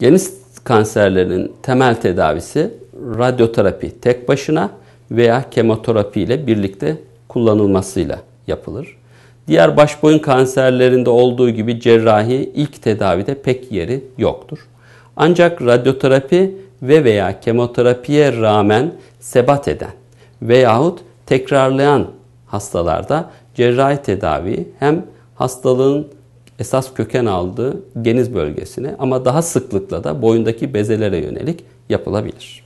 Geniz kanserlerinin temel tedavisi radyoterapi tek başına veya kemoterapi ile birlikte kullanılmasıyla yapılır. Diğer baş boyun kanserlerinde olduğu gibi cerrahi ilk tedavide pek yeri yoktur. Ancak radyoterapi ve veya kemoterapiye rağmen sebat eden veyahut tekrarlayan hastalarda cerrahi tedavi hem hastalığın esas köken aldığı geniz bölgesine ama daha sıklıkla da boyundaki bezelere yönelik yapılabilir.